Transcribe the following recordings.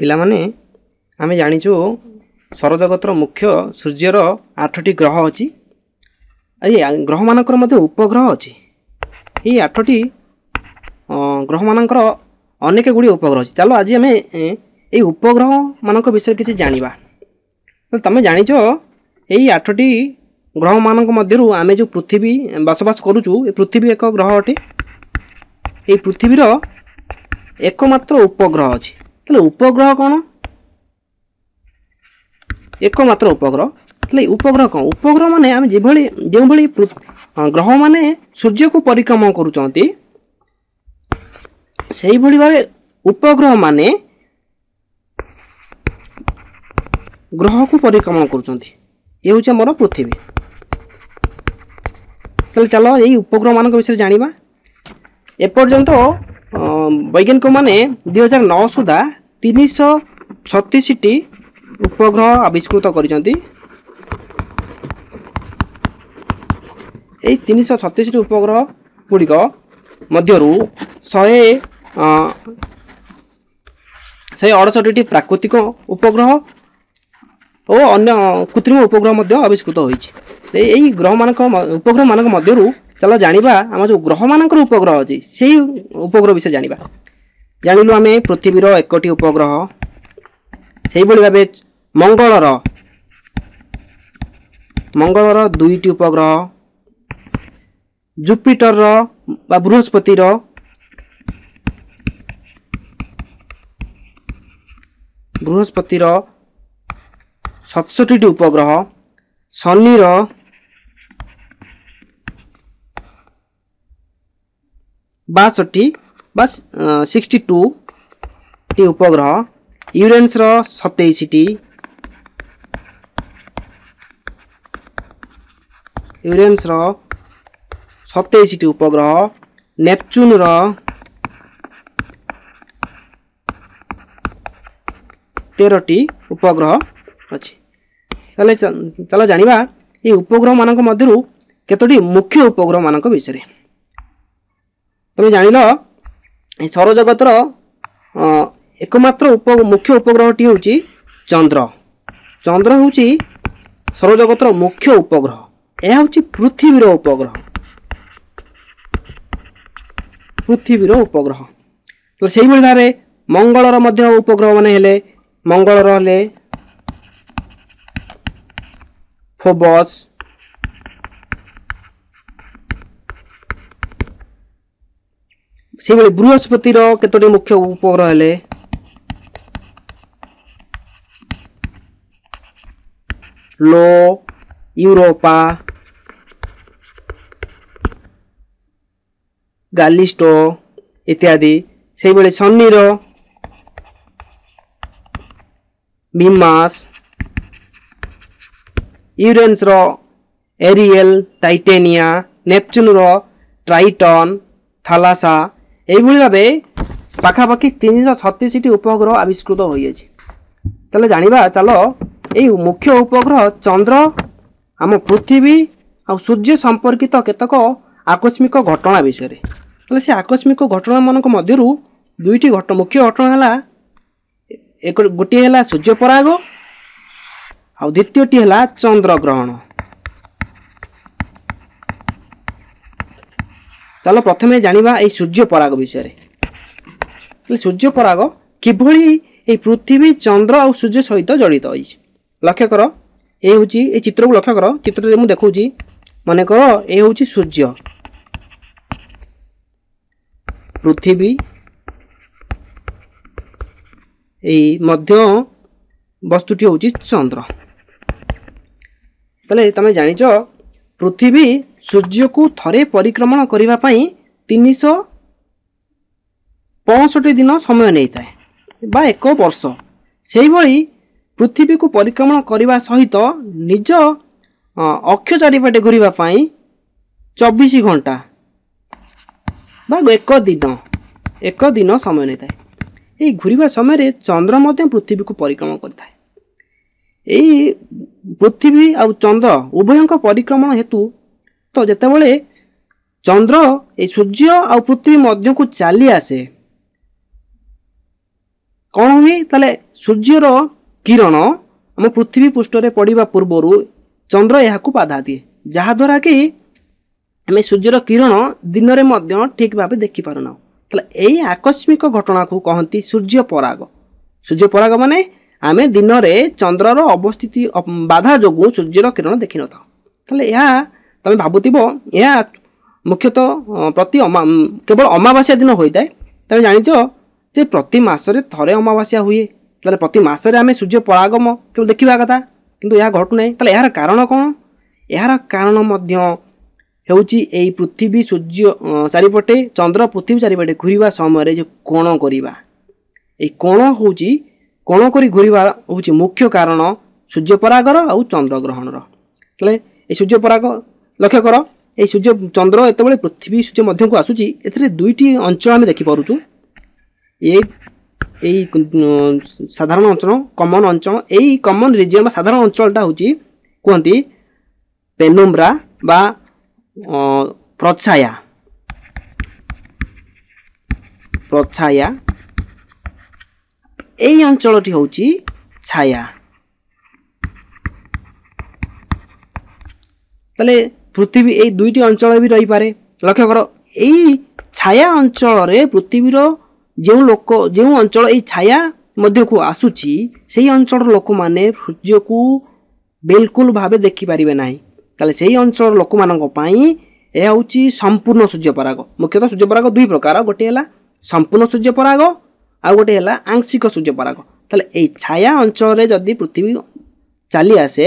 ପିଲାମାନେ ଆମେ ଜାଣିଛୁ ସରଜଗତର ମୁଖ୍ୟ ସୂର୍ଯ୍ୟର ଆଠଟି ଗ୍ରହ ଅଛି ଆଜି ଗ୍ରହମାନଙ୍କର ମଧ୍ୟ ଉପଗ୍ରହ ଅଛି ଏହି ଆଠଟି ଗ୍ରହମାନଙ୍କର ଅନେକ ଗୁଡ଼ିଏ ଉପଗ୍ରହ ଅଛି ଚାଲ ଆଜି ଆମେ ଏହି ଉପଗ୍ରହମାନଙ୍କ ବିଷୟରେ କିଛି ଜାଣିବା ତମେ ଜାଣିଛ ଏହି ଆଠଟି ଗ୍ରହମାନଙ୍କ ମଧ୍ୟରୁ ଆମେ ଯେଉଁ ପୃଥିବୀ ବସବାସ କରୁଛୁ ଏ ପୃଥିବୀ ଏକ ଗ୍ରହ ଅଟେ ଏଇ ପୃଥିବୀର ଏକମାତ୍ର ଉପଗ୍ରହ ଅଛି ତାହେଲେ ଉପଗ୍ରହ କ'ଣ ଏକମାତ୍ର ଉପଗ୍ରହ ତାହେଲେ ଉପଗ୍ରହ କ'ଣ ଉପଗ୍ରହ ମାନେ ଆମେ ଯେଭଳି ଯେଉଁଭଳି ଗ୍ରହମାନେ ସୂର୍ଯ୍ୟକୁ ପରିକ୍ରମା କରୁଛନ୍ତି ସେହିଭଳି ଭାବେ ଉପଗ୍ରହମାନେ ଗ୍ରହକୁ ପରିକ୍ରମା କରୁଛନ୍ତି ଏ ହେଉଛି ଆମର ପୃଥିବୀ ତାହେଲେ ଚାଲ ଏଇ ଉପଗ୍ରହମାନଙ୍କ ବିଷୟରେ ଜାଣିବା ଏପର୍ଯ୍ୟନ୍ତ ବୈଜ୍ଞାନିକ ମାନେ ଦୁଇହଜାର ନଅ ସୁଦ୍ଧା ତିନିଶହ ଛତିଶଟି ଉପଗ୍ରହ ଆବିଷ୍କୃତ କରିଛନ୍ତି ଏହି ତିନିଶହ ଛତିଶଟି ଉପଗ୍ରହ ଗୁଡ଼ିକ ମଧ୍ୟରୁ ଶହେ ଶହେ ଅଡ଼ଷଠିଟି ପ୍ରାକୃତିକ ଉପଗ୍ରହ ଓ ଅନ୍ୟ କୃତ୍ରିମ ଉପଗ୍ରହ ମଧ୍ୟ ଆବିଷ୍କୃତ ହୋଇଛି ଏହି ଗ୍ରହମାନଙ୍କ ଉପଗ୍ରହମାନଙ୍କ ମଧ୍ୟରୁ ଚାଲ ଜାଣିବା ଆମ ଯେଉଁ ଗ୍ରହମାନଙ୍କର ଉପଗ୍ରହ ଅଛି ସେହି ଉପଗ୍ରହ ବିଷୟରେ ଜାଣିବା ଜାଣିଲୁ ଆମେ ପୃଥିବୀର ଏକଟି ଉପଗ୍ରହ ସେହିଭଳି ଭାବେ ମଙ୍ଗଳର ମଙ୍ଗଳର ଦୁଇଟି ଉପଗ୍ରହ ଜୁପିଟରର ବା ବୃହସ୍ପତିର ବୃହସ୍ପତିର ସତଷଠିଟି ଉପଗ୍ରହ ଶନିର बासठी बा सिक्सटी टूटी टी उपग्रह युरेन्स र सतेसटी उपग्रह नेपचुन र तेह्र उपग्रह अझ चाहिँ जाँदा ए उपग्रह मनको कतोटी मुख्य उपग्रह म विषय ତୁମେ ଜାଣିଲ ସୌରଜଗତର ଏକମାତ୍ର ଉପ ମୁଖ୍ୟ ଉପଗ୍ରହଟି ହେଉଛି ଚନ୍ଦ୍ର ଚନ୍ଦ୍ର ହେଉଛି ସୌରଜଗତର ମୁଖ୍ୟ ଉପଗ୍ରହ ଏହା ହେଉଛି ପୃଥିବୀର ଉପଗ୍ରହ ପୃଥିବୀର ଉପଗ୍ରହ ତ ସେହିଭଳି ଭାବେ ମଙ୍ଗଳର ମଧ୍ୟ ଉପଗ୍ରହମାନେ ହେଲେ ମଙ୍ଗଳର ହେଲେ ଫୋବସ୍ ସେହିଭଳି ବୃହସ୍ପତିର କେତୋଟି ମୁଖ୍ୟ উপগ্রহ ହେଲେ লো ইউরোপা गालिस्टो ইত্যাদি সেইভাবে শনির মিমাস ইউরেন্স এরিয়েল টাইটেনিয়া নেপচুনর ট্রাইটন থালাসা ଏହିଭଳି ଭାବେ ପାଖାପାଖି ତିନିଶହ ଛତିଶଟି ଉପଗ୍ରହ ଆବିଷ୍କୃତ ହୋଇଅଛି ତାହେଲେ ଜାଣିବା ଚାଲ ଏଇ ମୁଖ୍ୟ ଉପଗ୍ରହ ଚନ୍ଦ୍ର ଆମ ପୃଥିବୀ ଆଉ ସୂର୍ଯ୍ୟ ସମ୍ପର୍କିତ କେତେକ ଆକସ୍ମିକ ଘଟଣା ବିଷୟରେ ତାହେଲେ ସେ ଆକସ୍ମିକ ଘଟଣାମାନଙ୍କ ମଧ୍ୟରୁ ଦୁଇଟି ଘଟ ମୁଖ୍ୟ ଘଟଣା ହେଲା ଏକ ଗୋଟିଏ ହେଲା ସୂର୍ଯ୍ୟପରାଗ ଆଉ ଦ୍ୱିତୀୟଟି ହେଲା ଚନ୍ଦ୍ରଗ୍ରହଣ ତାହେଲେ ପ୍ରଥମେ ଜାଣିବା ଏହି ସୂର୍ଯ୍ୟ ପରାଗ ବିଷୟରେ ସୂର୍ଯ୍ୟ ପରାଗ କିଭଳି ଏହି ପୃଥିବୀ ଚନ୍ଦ୍ର ଆଉ ସୂର୍ଯ୍ୟ ସହିତ ଜଡ଼ିତ ହେଇଛି ଲକ୍ଷ୍ୟ କର ଏ ହେଉଛି ଏ ଚିତ୍ରକୁ ଲକ୍ଷ୍ୟ କର ଚିତ୍ରରେ ମୁଁ ଦେଖାଉଛି ମନେକର ଏ ହେଉଛି ସୂର୍ଯ୍ୟ ପୃଥିବୀ ଏଇ ମଧ୍ୟ ବସ୍ତୁଟି ହେଉଛି ଚନ୍ଦ୍ର ତାହେଲେ ତୁମେ ଜାଣିଛ ପୃଥିବୀ ସୂର୍ଯ୍ୟକୁ ଥରେ ପରିକ୍ରମଣ କରିବା ପାଇଁ ତିନିଶହ ପଞ୍ଚଷଠି ଦିନ ସମୟ ନେଇଥାଏ ବା ଏକ ବର୍ଷ ସେହିଭଳି ପୃଥିବୀକୁ ପରିକ୍ରମଣ କରିବା ସହିତ ନିଜ ଅକ୍ଷ ଚାରିପଟେ ଘୁରିବା ପାଇଁ ଚବିଶ ଘଣ୍ଟା ବା ଏକ ଦିନ ଏକ ଦିନ ସମୟ ନେଇଥାଏ ଏହି ଘୁରିବା ସମୟରେ ଚନ୍ଦ୍ର ମଧ୍ୟ ପୃଥିବୀକୁ ପରିକ୍ରମଣ କରିଥାଏ ଏହି ପୃଥିବୀ ଆଉ ଚନ୍ଦ୍ର ଉଭୟଙ୍କ ପରିକ୍ରମଣ ହେତୁ ତ ଯେତେବେଳେ ଚନ୍ଦ୍ର ଏଇ ସୂର୍ଯ୍ୟ ଆଉ ପୃଥିବୀ ମଧ୍ୟକୁ ଚାଲି ଆସେ କ'ଣ ହୁଏ ତାହେଲେ ସୂର୍ଯ୍ୟର କିରଣ ଆମ ପୃଥିବୀ ପୃଷ୍ଠରେ ପଡ଼ିବା ପୂର୍ବରୁ ଚନ୍ଦ୍ର ଏହାକୁ ବାଧା ଦିଏ ଯାହାଦ୍ୱାରା କି ଆମେ ସୂର୍ଯ୍ୟର କିରଣ ଦିନରେ ମଧ୍ୟ ଠିକ୍ ଭାବେ ଦେଖିପାରୁନାହୁଁ ତାହେଲେ ଏହି ଆକସ୍ମିକ ଘଟଣାକୁ କହନ୍ତି ସୂର୍ଯ୍ୟ ପରାଗ ସୂର୍ଯ୍ୟ ପରାଗ ମାନେ ଆମେ ଦିନରେ ଚନ୍ଦ୍ରର ଅବସ୍ଥିତି ବାଧା ଯୋଗୁଁ ସୂର୍ଯ୍ୟର କିରଣ ଦେଖିନଥାଉ ତାହେଲେ ଏହା ତମେ ଭାବୁଥିବ ଏହା ମୁଖ୍ୟତଃ ପ୍ରତି କେବଳ ଅମାବାସ୍ୟା ଦିନ ହୋଇଥାଏ ତମେ ଜାଣିଛ ଯେ ପ୍ରତି ମାସରେ ଥରେ ଅମାବାସ୍ୟା ହୁଏ ତାହେଲେ ପ୍ରତି ମାସରେ ଆମେ ସୂର୍ଯ୍ୟ ପରାଗମ କେବଳ ଦେଖିବା କଥା କିନ୍ତୁ ଏହା ଘଟୁନାହିଁ ତାହେଲେ ଏହାର କାରଣ କ'ଣ ଏହାର କାରଣ ମଧ୍ୟ ହେଉଛି ଏହି ପୃଥିବୀ ସୂର୍ଯ୍ୟ ଚାରିପଟେ ଚନ୍ଦ୍ର ପୃଥିବୀ ଚାରିପଟେ ଘୂରିବା ସମୟରେ ଯେ କୋଣ କରିବା ଏହି କୋଣ ହେଉଛି କୋଣ କରି ଘୂରିବା ହେଉଛି ମୁଖ୍ୟ କାରଣ ସୂର୍ଯ୍ୟପରାଗର ଆଉ ଚନ୍ଦ୍ରଗ୍ରହଣର ତାହେଲେ ଏ ସୂର୍ଯ୍ୟପରାଗ লক্ষ্য কর এই সূর্য চন্দ্র যেতবে পৃথিবী সূর্য মধ্যকু আসুচি এতে দুইটি অঞ্চল আমি দেখিপারুছু এই এই সাধারণ অঞ্চল কমন অঞ্চল এই কমন রিজিয়ন বা সাধারণ অঞ্চলটা হচ্ছে কুহতি পেনুমরা বা প্রচ্ছায়া প্রচ্ছায়া এই অঞ্চলটি হচ্ছে ছায়া তাহলে ପୃଥିବୀ ଏଇ ଦୁଇଟି ଅଞ୍ଚଳ ବି ରହିପାରେ ଲକ୍ଷ୍ୟ କର ଏଇ ଛାୟା ଅଞ୍ଚଳରେ ପୃଥିବୀର ଯେଉଁ ଲୋକ ଯେଉଁ ଅଞ୍ଚଳ ଏଇ ଛାୟା ମଧ୍ୟକୁ ଆସୁଛି ସେହି ଅଞ୍ଚଳର ଲୋକମାନେ ସୂର୍ଯ୍ୟକୁ ବିଲକୁଲ ଭାବେ ଦେଖିପାରିବେ ନାହିଁ ତାହେଲେ ସେହି ଅଞ୍ଚଳର ଲୋକମାନଙ୍କ ପାଇଁ ଏହା ହେଉଛି ସମ୍ପୂର୍ଣ୍ଣ ସୂର୍ଯ୍ୟପରାଗ ମୁଖ୍ୟତଃ ସୂର୍ଯ୍ୟପରାଗ ଦୁଇ ପ୍ରକାର ଗୋଟିଏ ହେଲା ସମ୍ପୂର୍ଣ୍ଣ ସୂର୍ଯ୍ୟପରାଗ ଆଉ ଗୋଟିଏ ହେଲା ଆଂଶିକ ସୂର୍ଯ୍ୟପରାଗ ତାହେଲେ ଏହି ଛାୟା ଅଞ୍ଚଳରେ ଯଦି ପୃଥିବୀ ଚାଲି ଆସେ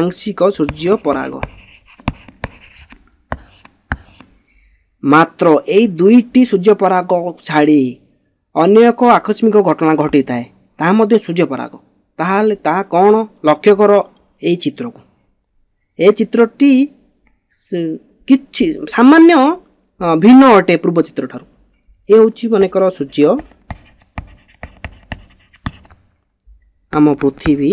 ଆଂଶିକ ସୂର୍ଯ୍ୟ ପରାଗ ମାତ୍ର ଏହି ଦୁଇଟି ସୂର୍ଯ୍ୟ ପରାଗ ଛାଡ଼ି ଅନ୍ୟ ଏକ ଆକସ୍ମିକ ଘଟଣା ଘଟିଥାଏ ତାହା ମଧ୍ୟ ସୂର୍ଯ୍ୟ ପରାଗ ତାହେଲେ ତାହା କ'ଣ ଲକ୍ଷ୍ୟ କର ଏହି ଚିତ୍ରକୁ ଏ ଚିତ୍ରଟି କିଛି ସାମାନ୍ୟ ଭିନ୍ନ ଅଟେ ପୂର୍ବ ଚିତ୍ରଠାରୁ ଏ ହେଉଛି ମନେକର ସୂର୍ଯ୍ୟ ଆମ ପୃଥିବୀ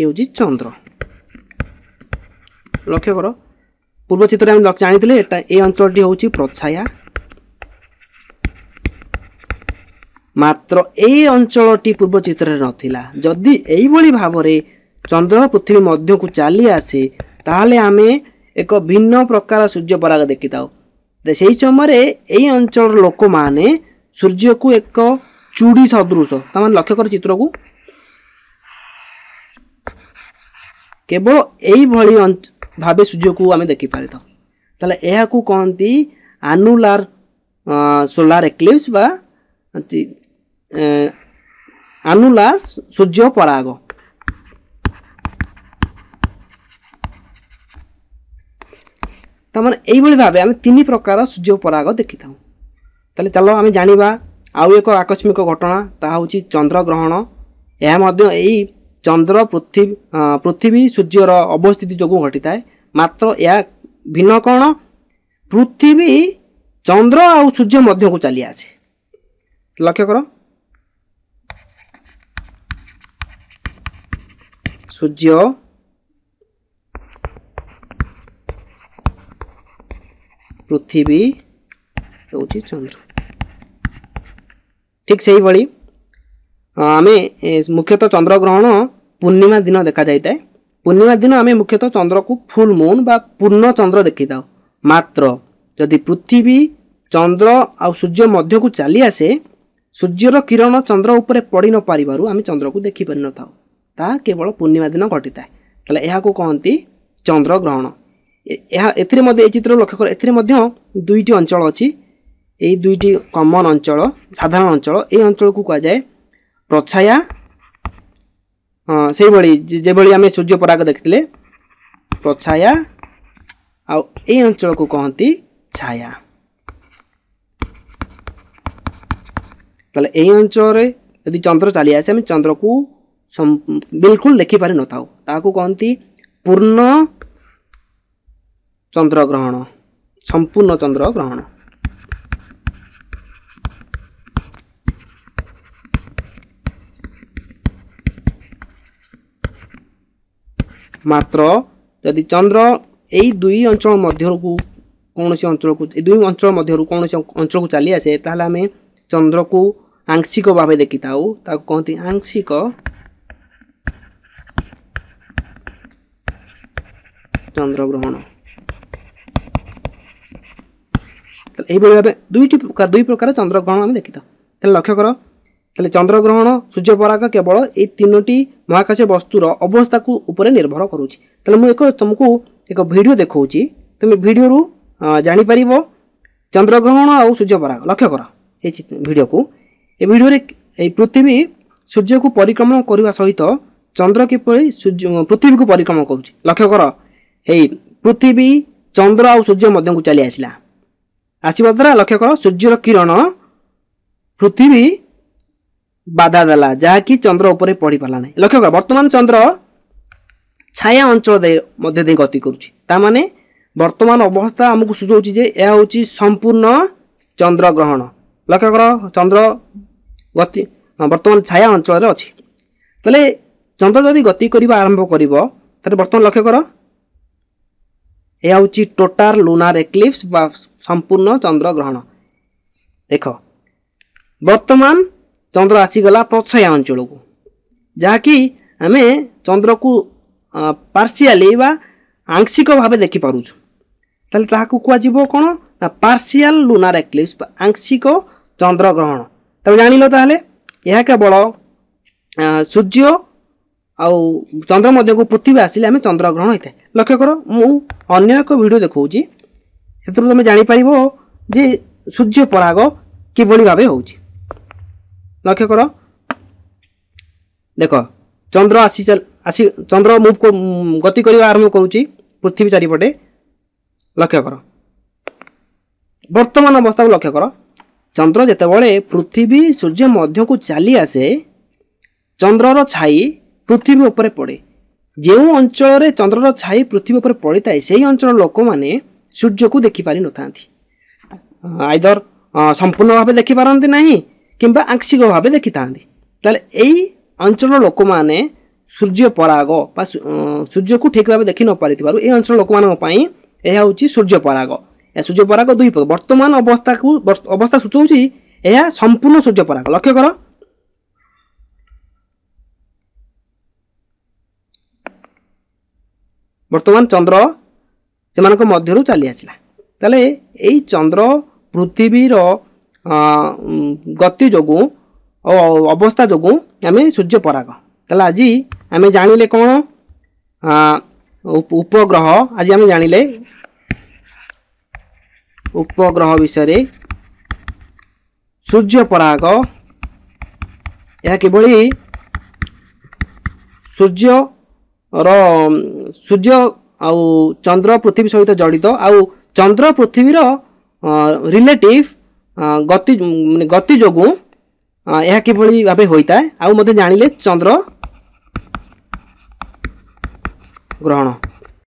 ହେଉଛି ଚନ୍ଦ୍ର ଲକ୍ଷ୍ୟ କର ପୂର୍ବ ଚିତ୍ରରେ ଆମେ ଜାଣିଥିଲେ ଏଟା ଏ ଅଞ୍ଚଳଟି ହେଉଛି ପ୍ରଛାୟା ମାତ୍ର ଏ ଅଞ୍ଚଳଟି ପୂର୍ବ ଚିତ୍ରରେ ନଥିଲା ଯଦି ଏହିଭଳି ଭାବରେ ଚନ୍ଦ୍ର ପୃଥିବୀ ମଧ୍ୟକୁ ଚାଲି ଆସେ ତାହେଲେ ଆମେ ଏକ ଭିନ୍ନ ପ୍ରକାର ସୂର୍ଯ୍ୟ ପରାଗ ଦେଖିଥାଉ ସେହି ସମୟରେ ଏହି ଅଞ୍ଚଳର ଲୋକମାନେ ସୂର୍ଯ୍ୟକୁ ଏକ ଚୁଡ଼ି ସଦୃଶ ତା'ମାନେ ଲକ୍ଷ୍ୟ କର ଚିତ୍ରକୁ କେବଳ ଏଇଭଳି ଭାବେ ସୂର୍ଯ୍ୟକୁ ଆମେ ଦେଖିପାରିଥାଉ ତାହେଲେ ଏହାକୁ କହନ୍ତି ଆନୁଲାର ସୋଲାର ଏକ୍ଲିପ୍ସ ବା ଆନୁଲାର ସୂର୍ଯ୍ୟ ପରାଗ ତାମାନେ ଏଇଭଳି ଭାବେ ଆମେ ତିନି ପ୍ରକାର ସୂର୍ଯ୍ୟ ପରାଗ ଦେଖିଥାଉ ତାହେଲେ ଚାଲ ଆମେ ଜାଣିବା ଆଉ ଏକ ଆକସ୍ମିକ ଘଟଣା ତାହା ହେଉଛି ଚନ୍ଦ୍ରଗ୍ରହଣ ଏହା ମଧ୍ୟ ଏଇ ଚନ୍ଦ୍ର ପୃଥିବୀ ପୃଥିବୀ ସୂର୍ଯ୍ୟର ଅବସ୍ଥିତି ଯୋଗୁଁ ଘଟିଥାଏ ମାତ୍ର ଏହା ଭିନ୍ନ କ'ଣ ପୃଥିବୀ ଚନ୍ଦ୍ର ଆଉ ସୂର୍ଯ୍ୟ ମଧ୍ୟକୁ ଚାଲି ଆସେ ଲକ୍ଷ୍ୟ କର ସୂର୍ଯ୍ୟ ପୃଥିବୀ ହେଉଛି ଚନ୍ଦ୍ର ଠିକ୍ ସେହିଭଳି ଆମେ ମୁଖ୍ୟତଃ ଚନ୍ଦ୍ରଗ୍ରହଣ ପୂର୍ଣ୍ଣିମା ଦିନ ଦେଖାଯାଇଥାଏ ପୂର୍ଣ୍ଣିମା ଦିନ ଆମେ ମୁଖ୍ୟତଃ ଚନ୍ଦ୍ରକୁ ଫୁଲ୍ ମୁନ୍ ବା ପୂର୍ଣ୍ଣ ଚନ୍ଦ୍ର ଦେଖିଥାଉ ମାତ୍ର ଯଦି ପୃଥିବୀ ଚନ୍ଦ୍ର ଆଉ ସୂର୍ଯ୍ୟ ମଧ୍ୟକୁ ଚାଲି ଆସେ ସୂର୍ଯ୍ୟର କିରଣ ଚନ୍ଦ୍ର ଉପରେ ପଡ଼ି ନପାରିବାରୁ ଆମେ ଚନ୍ଦ୍ରକୁ ଦେଖିପାରିନଥାଉ ତାହା କେବଳ ପୂର୍ଣ୍ଣିମା ଦିନ ଘଟିଥାଏ ତାହେଲେ ଏହାକୁ କହନ୍ତି ଚନ୍ଦ୍ରଗ୍ରହଣ ଏହା ଏଥିରେ ମଧ୍ୟ ଏହି ଚିତ୍ରରୁ ଲକ୍ଷ୍ୟ କର ଏଥିରେ ମଧ୍ୟ ଦୁଇଟି ଅଞ୍ଚଳ ଅଛି ଏହି ଦୁଇଟି କମନ୍ ଅଞ୍ଚଳ ସାଧାରଣ ଅଞ୍ଚଳ ଏହି ଅଞ୍ଚଳକୁ କୁହାଯାଏ ପ୍ରଛାୟା ହଁ ସେଇଭଳି ଯେଭଳି ଆମେ ସୂର୍ଯ୍ୟପରାଗ ଦେଖିଥିଲେ ପ୍ରଛାୟା ଆଉ ଏଇ ଅଞ୍ଚଳକୁ କହନ୍ତି ଛାୟା ତାହେଲେ ଏଇ ଅଞ୍ଚଳରେ ଯଦି ଚନ୍ଦ୍ର ଚାଲି ଆସେ ଆମେ ଚନ୍ଦ୍ରକୁ ବିଲକୁଲ ଦେଖିପାରି ନଥାଉ ତାହାକୁ କହନ୍ତି ପୂର୍ଣ୍ଣ ଚନ୍ଦ୍ରଗ୍ରହଣ ସମ୍ପୂର୍ଣ୍ଣ ଚନ୍ଦ୍ରଗ୍ରହଣ ମାତ୍ର ଯଦି ଚନ୍ଦ୍ର ଏଇ ଦୁଇ ଅଞ୍ଚଳ ମଧ୍ୟକୁ କୌଣସି ଅଞ୍ଚଳକୁ ଏ ଦୁଇ ଅଞ୍ଚଳ ମଧ୍ୟରୁ କୌଣସି ଅଞ୍ଚଳକୁ ଚାଲିଆସେ ତାହେଲେ ଆମେ ଚନ୍ଦ୍ରକୁ ଆଂଶିକ ଭାବେ ଦେଖିଥାଉ ତାକୁ କହନ୍ତି ଆଂଶିକ ଚନ୍ଦ୍ରଗ୍ରହଣ এইভাবে দুইটি দুই প্রকার চন্দ্রগ্রহণ আমি দেখিত তাহলে লক্ষ্য করো তাহলে চন্দ্রগ্রহণ সূর্যপরাগ কেবল এই তিনোটি মহাকাশ বস্তুর অবস্থা উপরে নির্ভর করুছি তাহলে মু এক তুমি এক ভিডিও দেখছি তুমি ভিডিওর জাঁপার চন্দ্রগ্রহণ সূর্যপরাগ লক্ষ্য কর এই ভিডিও কু এই ভিডিও এই পৃথিবী সূর্যকে পরিক্রমণ করা সহ চন্দ্র কিপরি সূর্য পৃথিবীকে পরিক্রমণ করছে লক্ষ্য কর এই পৃথিবী চন্দ্র আূর্য মধ্যকু চালি আসলা আসবা দ্বারা লক্ষ্য কর সূর্যর কিরণ পৃথিবী ବାଧା ଦେଲା ଯାହାକି ଚନ୍ଦ୍ର ଉପରେ ପଡ଼ିପାରିଲା ନାହିଁ ଲକ୍ଷ୍ୟ କର ବର୍ତ୍ତମାନ ଚନ୍ଦ୍ର ଛାୟା ଅଞ୍ଚଳ ମଧ୍ୟ ଦେଇ ଗତି କରୁଛି ତା ମାନେ ବର୍ତ୍ତମାନ ଅବସ୍ଥା ଆମକୁ ସୁଝାଉଛି ଯେ ଏହା ହେଉଛି ସମ୍ପୂର୍ଣ୍ଣ ଚନ୍ଦ୍ରଗ୍ରହଣ ଲକ୍ଷ୍ୟ କର ଚନ୍ଦ୍ର ଗତି ବର୍ତ୍ତମାନ ଛାୟା ଅଞ୍ଚଳରେ ଅଛି ତାହେଲେ ଚନ୍ଦ୍ର ଯଦି ଗତି କରିବା ଆରମ୍ଭ କରିବ ତାହେଲେ ବର୍ତ୍ତମାନ ଲକ୍ଷ୍ୟ କର ଏହା ହେଉଛି ଟୋଟାଲ ଲୁନାର ଏକ୍ଲିପ୍ସ ବା ସମ୍ପୂର୍ଣ୍ଣ ଚନ୍ଦ୍ରଗ୍ରହଣ ଦେଖ ବର୍ତ୍ତମାନ ଚନ୍ଦ୍ର ଆସିଗଲା ପ୍ରଚ୍ଛୟା ଅଞ୍ଚଳକୁ ଯାହାକି ଆମେ ଚନ୍ଦ୍ରକୁ ପାର୍ସିଆଲି ବା ଆଂଶିକ ଭାବେ ଦେଖିପାରୁଛୁ ତାହେଲେ ତାହାକୁ କୁହାଯିବ କ'ଣ ନା ପାର୍ସିଆଲ ଲୁନାର ଏକ୍ଲିପ୍ସ ବା ଆଂଶିକ ଚନ୍ଦ୍ରଗ୍ରହଣ ତମେ ଜାଣିଲ ତାହେଲେ ଏହା କେବଳ ସୂର୍ଯ୍ୟ ଆଉ ଚନ୍ଦ୍ର ମଧ୍ୟକୁ ପୃଥିବୀ ଆସିଲେ ଆମେ ଚନ୍ଦ୍ରଗ୍ରହଣ ହୋଇଥାଏ ଲକ୍ଷ୍ୟ କର ମୁଁ ଅନ୍ୟ ଏକ ଭିଡ଼ିଓ ଦେଖାଉଛି ସେଥିରୁ ତୁମେ ଜାଣିପାରିବ ଯେ ସୂର୍ଯ୍ୟ ପରାଗ କିଭଳି ଭାବେ ହେଉଛି ଲକ୍ଷ୍ୟ କର ଦେଖ ଚନ୍ଦ୍ର ଆସି ଆସି ଚନ୍ଦ୍ର ମୁଭ୍ ଗତି କରିବା ଆରମ୍ଭ କରୁଛି ପୃଥିବୀ ଚାରିପଟେ ଲକ୍ଷ୍ୟ କର ବର୍ତ୍ତମାନ ଅବସ୍ଥାକୁ ଲକ୍ଷ୍ୟ କର ଚନ୍ଦ୍ର ଯେତେବେଳେ ପୃଥିବୀ ସୂର୍ଯ୍ୟ ମଧ୍ୟକୁ ଚାଲି ଆସେ ଚନ୍ଦ୍ରର ଛାଇ ପୃଥିବୀ ଉପରେ ପଡ଼େ ଯେଉଁ ଅଞ୍ଚଳରେ ଚନ୍ଦ୍ରର ଛାଇ ପୃଥିବୀ ଉପରେ ପଡ଼ିଥାଏ ସେହି ଅଞ୍ଚଳର ଲୋକମାନେ ସୂର୍ଯ୍ୟକୁ ଦେଖିପାରିନଥାନ୍ତି ଆଇଦର ସମ୍ପୂର୍ଣ୍ଣ ଭାବେ ଦେଖିପାରନ୍ତି ନାହିଁ କିମ୍ବା ଆଂଶିକ ଭାବେ ଦେଖିଥାନ୍ତି ତାହେଲେ ଏଇ ଅଞ୍ଚଳର ଲୋକମାନେ ସୂର୍ଯ୍ୟ ପରାଗ ବା ସୂର୍ଯ୍ୟକୁ ଠିକ୍ ଭାବେ ଦେଖି ନପାରିଥିବାରୁ ଏ ଅଞ୍ଚଳ ଲୋକମାନଙ୍କ ପାଇଁ ଏହା ହେଉଛି ସୂର୍ଯ୍ୟ ପରାଗ ଏହା ସୂର୍ଯ୍ୟ ପରାଗ ଦୁଇ ପ୍ରକାର ବର୍ତ୍ତମାନ ଅବସ୍ଥାକୁ ଅବସ୍ଥା ସୂଚାଉଛି ଏହା ସମ୍ପୂର୍ଣ୍ଣ ସୂର୍ଯ୍ୟ ପରାଗ ଲକ୍ଷ୍ୟ କର ବର୍ତ୍ତମାନ ଚନ୍ଦ୍ର ସେମାନଙ୍କ ମଧ୍ୟରୁ ଚାଲି ଆସିଲା ତାହେଲେ ଏଇ ଚନ୍ଦ୍ର ପୃଥିବୀର ଗତି ଯୋଗୁଁ ଅବସ୍ଥା ଯୋଗୁଁ ଆମେ ସୂର୍ଯ୍ୟ ପରାଗ ତାହେଲେ ଆଜି ଆମେ ଜାଣିଲେ କ'ଣ ଉପଗ୍ରହ ଆଜି ଆମେ ଜାଣିଲେ ଉପଗ୍ରହ ବିଷୟରେ ସୂର୍ଯ୍ୟ ପରାଗ ଏହା କିଭଳି ସୂର୍ଯ୍ୟର ସୂର୍ଯ୍ୟ ଆଉ ଚନ୍ଦ୍ର ପୃଥିବୀ ସହିତ ଜଡ଼ିତ ଆଉ ଚନ୍ଦ୍ର ପୃଥିବୀର ରିଲେଟିଭ୍ ଗତି ମାନେ ଗତି ଯୋଗୁଁ ଏହା କିଭଳି ଭାବେ ହୋଇଥାଏ ଆଉ ମଧ୍ୟ ଜାଣିଲେ ଚନ୍ଦ୍ର ଗ୍ରହଣ